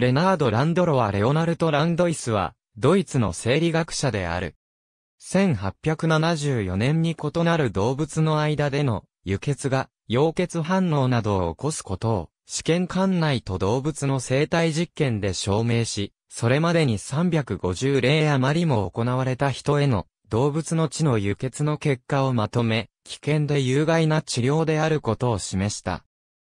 レナード・ランドロワ・レオナルト・ランドイスは、ドイツの生理学者である。1874年に異なる動物の間での輸血が溶血反応などを起こすことを試験管内と動物の生体実験で証明し、それまでに350例余りも行われた人への動物の血の輸血の結果をまとめ、危険で有害な治療であることを示した。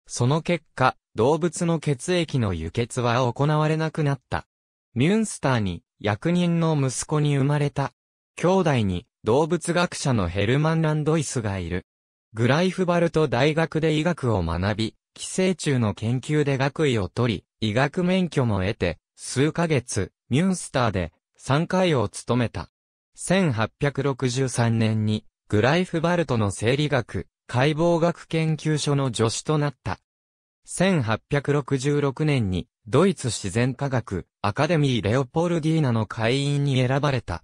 その結果、動物の血液の輸血は行われなくなった。ミュンスターに役人の息子に生まれた。兄弟に動物学者のヘルマン・ランドイスがいる。グライフバルト大学で医学を学び、寄生虫の研究で学位を取り、医学免許も得て、数ヶ月、ミュンスターで3回を務めた。1863年に、グライフバルトの生理学、解剖学研究所の助手となった。1866年にドイツ自然科学アカデミーレオポルディーナの会員に選ばれた。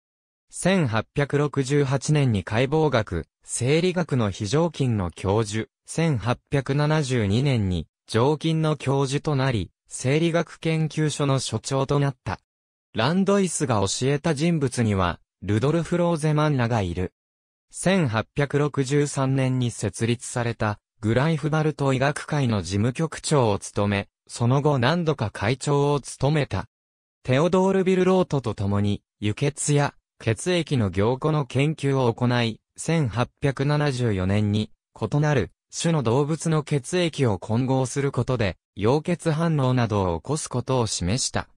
1868年に解剖学、生理学の非常勤の教授、1872年に常勤の教授となり、生理学研究所の所長となった。ランドイスが教えた人物には、ルドルフ・ローゼマンらがいる。1863年に設立されたグライフバルト医学会の事務局長を務め、その後何度か会長を務めた。テオドール・ビルロートと共に、輸血や血液の凝固の研究を行い、1874年に異なる種の動物の血液を混合することで、溶血反応などを起こすことを示した。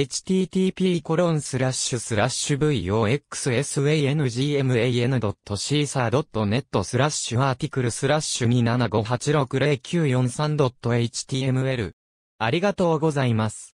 http://voxsangman.caesar.net スラッシュアーティクルスラッシュ 275860943.html ありがとうございます。